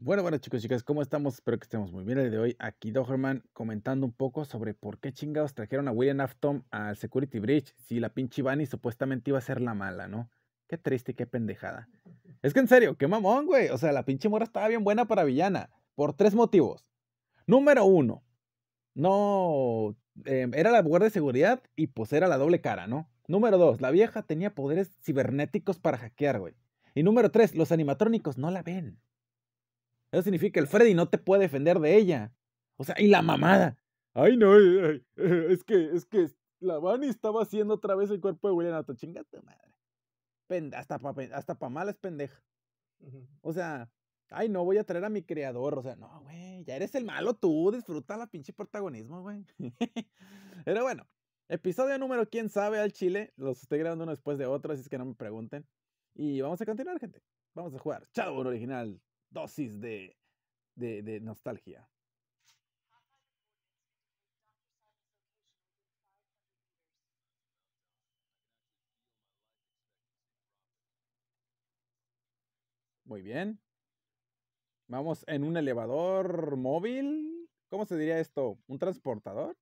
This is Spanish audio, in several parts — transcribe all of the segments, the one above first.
Bueno, bueno chicos, chicas, ¿cómo estamos? Espero que estemos muy bien el de hoy. Aquí Doherman comentando un poco sobre por qué chingados trajeron a William Afton al Security Bridge si la pinche Bunny supuestamente iba a ser la mala, ¿no? Qué triste qué pendejada. Es que en serio, qué mamón, güey. O sea, la pinche mora estaba bien buena para villana. Por tres motivos. Número uno. No. Eh, era la guardia de seguridad y pues era la doble cara, ¿no? Número dos. La vieja tenía poderes cibernéticos para hackear, güey. Y número tres. Los animatrónicos no la ven. Eso significa que el Freddy no te puede defender de ella. O sea, y la mamada. Ay, no, eh, eh, es que, es que la Vani estaba haciendo otra vez el cuerpo de William Atto. madre. hasta para hasta pa mala es pendeja. O sea, ay, no voy a traer a mi creador. O sea, no, güey, ya eres el malo tú. Disfruta la pinche protagonismo, güey. Pero bueno, episodio número, quién sabe, al chile. Los estoy grabando uno después de otro, así es que no me pregunten. Y vamos a continuar, gente. Vamos a jugar un original dosis de, de, nostalgia. Muy bien. Vamos en un elevador móvil. ¿Cómo se diría esto? ¿Un transportador?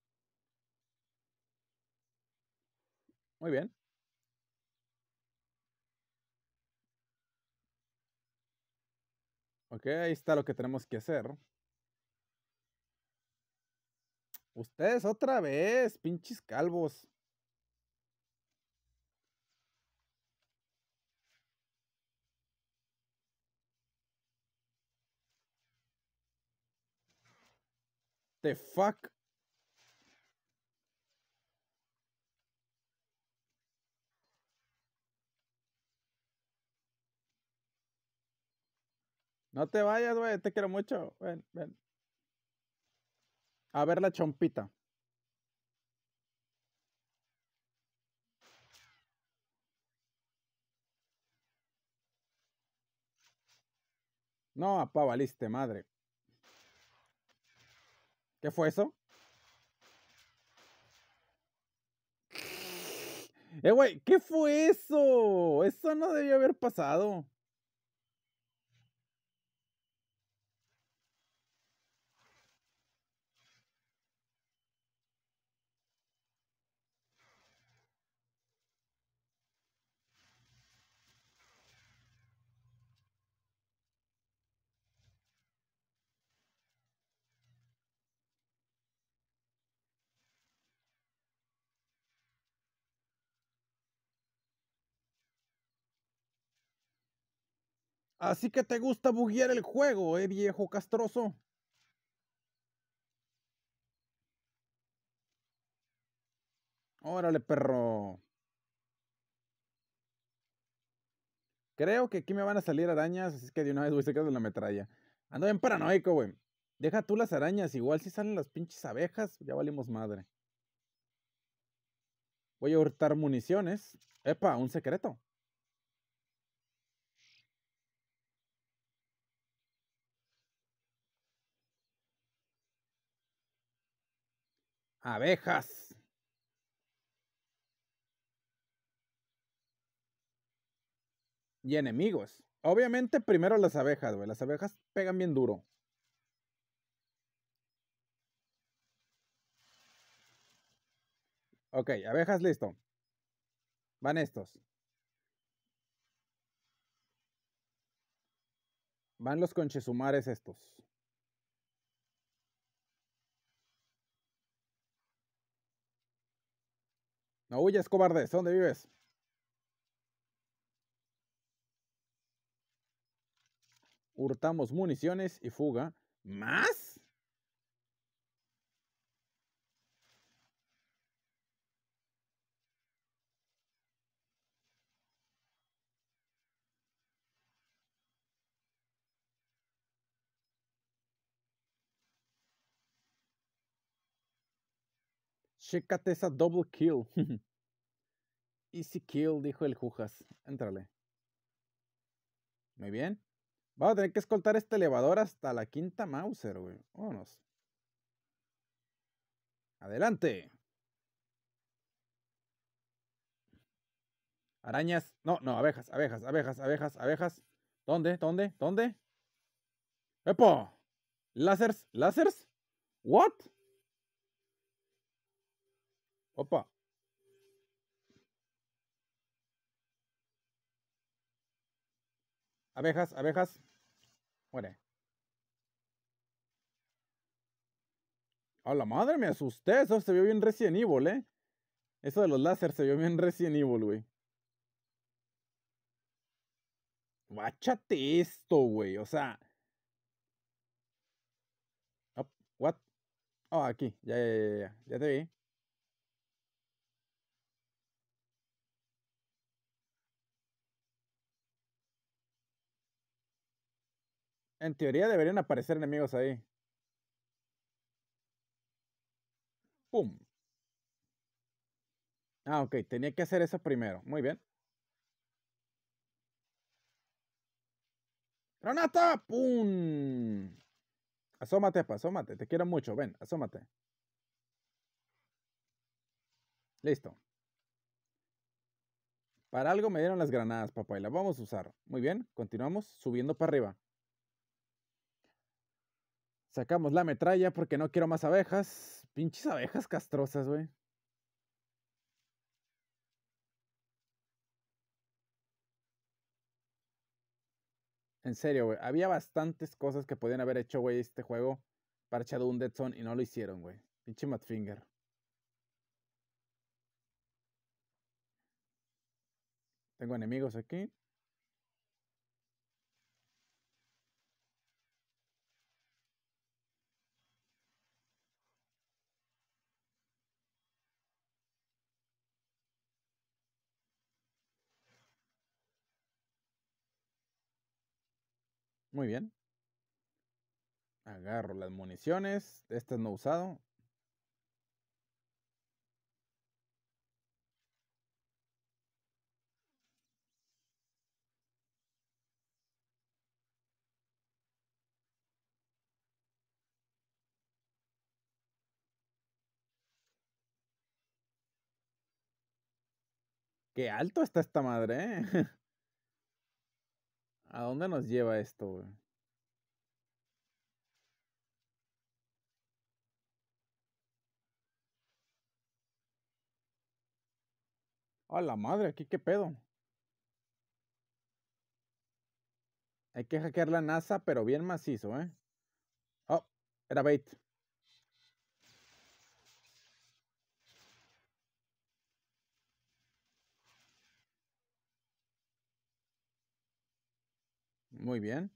Muy bien. Ok, ahí está lo que tenemos que hacer. Ustedes otra vez, pinches calvos. The fuck No te vayas, güey, te quiero mucho. Ven, ven. A ver la chompita. No, apá, valiste, madre. ¿Qué fue eso? Eh, güey, ¿qué fue eso? Eso no debió haber pasado. Así que te gusta buguear el juego, eh, viejo castroso. Órale, perro. Creo que aquí me van a salir arañas, así que de una vez voy a de la metralla. Ando bien paranoico, güey. Deja tú las arañas, igual si salen las pinches abejas, ya valimos madre. Voy a hurtar municiones. Epa, un secreto. abejas. Y enemigos. Obviamente primero las abejas, güey. Las abejas pegan bien duro. Ok, abejas listo. Van estos. Van los conchesumares estos. ¡Oye, huyes, cobardes. ¿Dónde vives? Hurtamos municiones y fuga. ¿Más? Chécate esa double kill. Easy kill, dijo el Jujas. Éntrale. Muy bien. Vamos a tener que escoltar este elevador hasta la quinta Mauser, güey. Vámonos. Adelante. Arañas. No, no, abejas, abejas, abejas, abejas, abejas. ¿Dónde? ¿Dónde? ¿Dónde? ¡Epo! ¿Lásers? ¿Lásers? ¿What? Opa. Abejas, abejas. Muere. A la madre, me asusté. Eso se vio bien recién Evil, ¿eh? Eso de los láser se vio bien recién Evil, güey. Guáchate esto, güey. O sea. what? Oh, aquí. ya, ya, ya. Ya te vi. En teoría deberían aparecer enemigos ahí. ¡Pum! Ah, ok. Tenía que hacer eso primero. Muy bien. ¡Granata! ¡Pum! Asómate, papá. asómate. Te quiero mucho. Ven, asómate. Listo. Para algo me dieron las granadas, papá, y las vamos a usar. Muy bien, continuamos subiendo para arriba. Sacamos la metralla porque no quiero más abejas. Pinches abejas castrosas, güey. En serio, güey. Había bastantes cosas que podían haber hecho, güey, este juego parchado un Dead Zone y no lo hicieron, güey. Pinche Madfinger. Tengo enemigos aquí. Muy bien. Agarro las municiones. Este no usado. Qué alto está esta madre, ¿eh? ¿A dónde nos lleva esto, güey? A la madre, aquí qué pedo. Hay que hackear la NASA, pero bien macizo, ¿eh? Oh, era bait. Muy bien.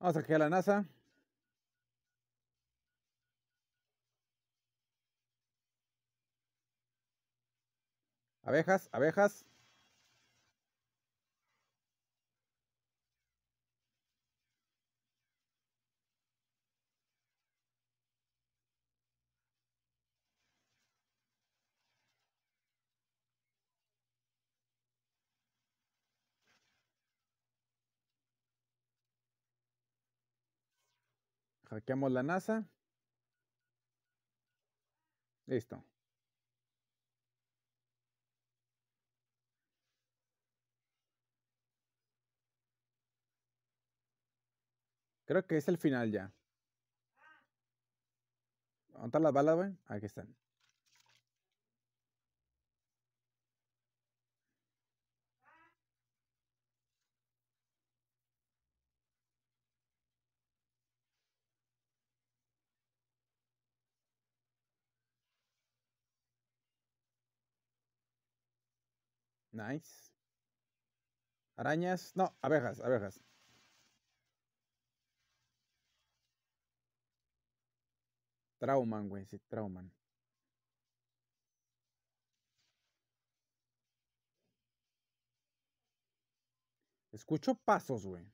Vamos a a la NASA. Abejas, abejas. Saqueamos la NASA. Listo. Creo que es el final ya. ¿Dónde están las balas, güey? Aquí están. Nice. Arañas. No, abejas, abejas. Trauman, güey, sí, trauman. Escucho pasos, güey.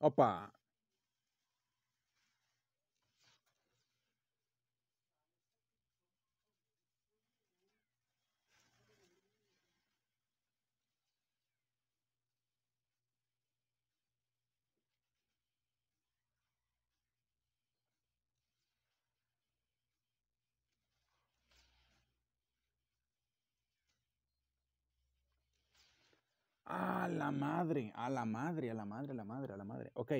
Opa. A la madre, a la madre, a la madre, a la madre, a la madre. Ok.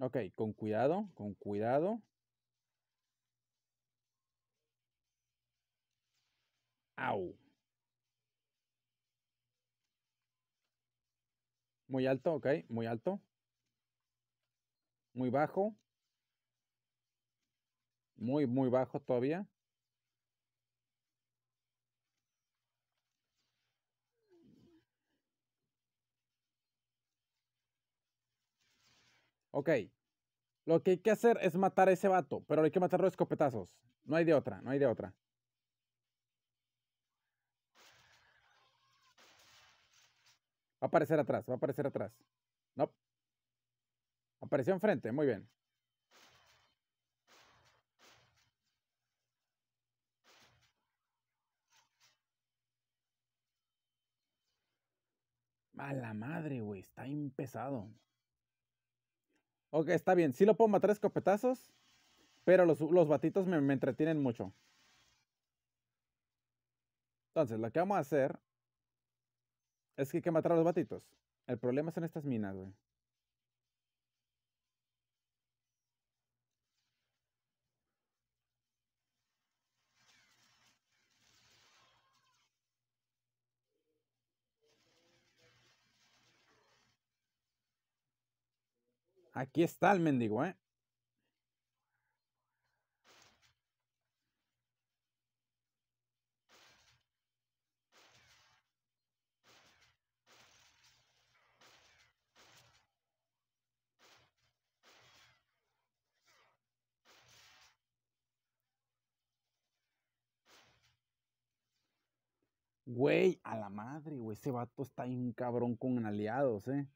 Ok, con cuidado, con cuidado. Au. Muy alto, ok, muy alto muy bajo. Muy, muy bajo todavía. Ok. Lo que hay que hacer es matar a ese vato, pero hay que matarlo de escopetazos. No hay de otra, no hay de otra. Va a aparecer atrás, va a aparecer atrás. No. Nope. Apareció enfrente, muy bien. A la madre, güey, está empezado. Ok, está bien. Sí lo puedo matar escopetazos, pero los, batitos me, me entretienen mucho. Entonces, lo que vamos a hacer es que hay que matar a los batitos. El problema son estas minas, güey. Aquí está el mendigo, ¿eh? Güey, a la madre, güey, ese vato está ahí un cabrón con aliados, ¿eh?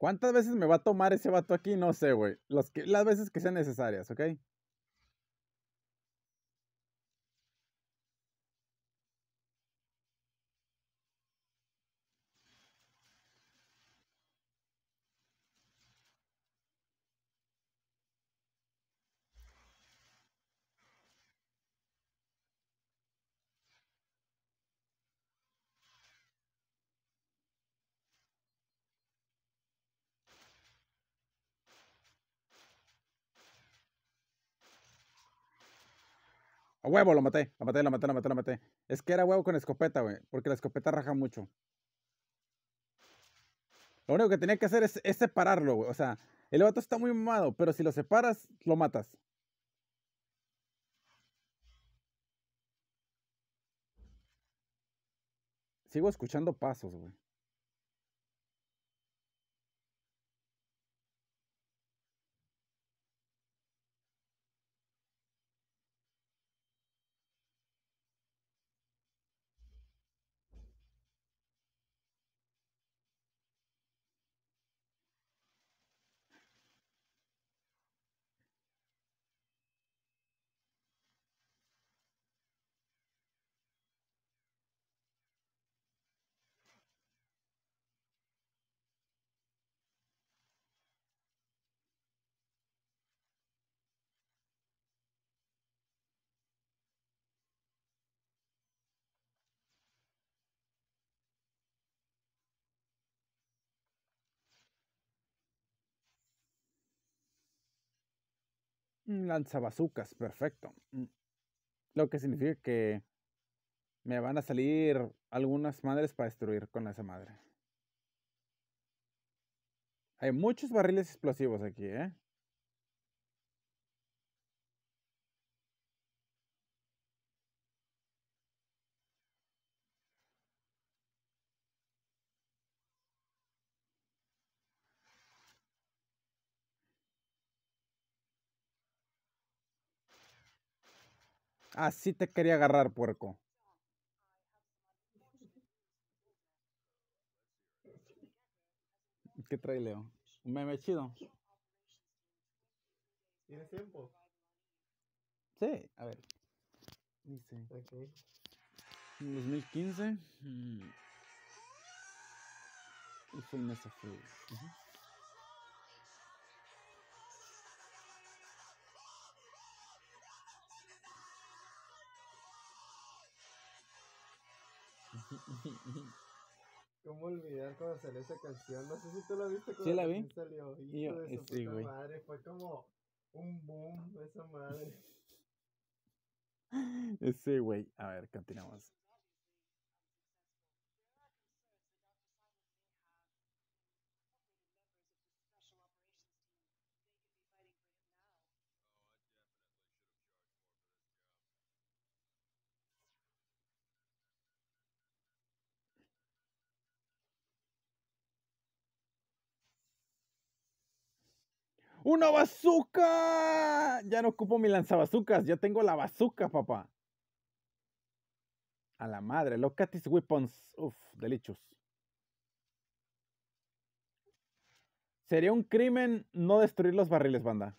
¿Cuántas veces me va a tomar ese vato aquí? No sé, güey. Las, las veces que sean necesarias, ¿ok? huevo, lo maté, lo maté, lo maté, lo maté, lo maté. Es que era huevo con escopeta, güey, porque la escopeta raja mucho. Lo único que tenía que hacer es, separarlo, güey. O sea, el vato está muy mamado, pero si lo separas, lo matas. Sigo escuchando pasos, güey. Lanzabazucas, perfecto. Mm. Lo que significa que me van a salir algunas madres para destruir con esa madre. Hay muchos barriles explosivos aquí, ¿eh? Así te quería agarrar, puerco. ¿Qué trae Leo? Un meme chido. ¿Tienes tiempo? Sí, a ver. Dice. Okay. 2015. Mm. Y fue en fe. ¿Cómo olvidar cuando salió esa canción? No sé si tú la viste cuando sí, la vi. salió. Este fue como un boom esa madre. Sí, este güey. A ver, continuamos. ¡Una bazooka! Ya no ocupo mi lanzabazucas, ya tengo la bazooka, papá. A la madre, Locatis weapons. Uf, delichos. Sería un crimen no destruir los barriles, banda.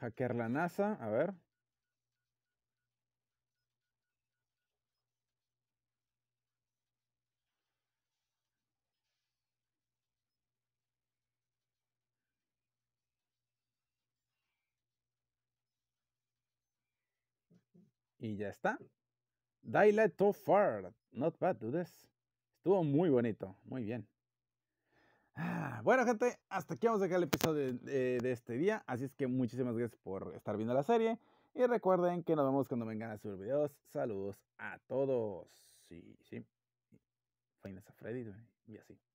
Hackear la NASA, a ver. Y ya está. Daylight to far. Not bad, dudes. Estuvo muy bonito. Muy bien. Ah, bueno, gente, hasta aquí vamos a dejar el episodio de, este día. Así es que muchísimas gracias por estar viendo la serie. Y recuerden que nos vemos cuando vengan a subir videos. Saludos a todos. Sí, sí. a Freddy y así.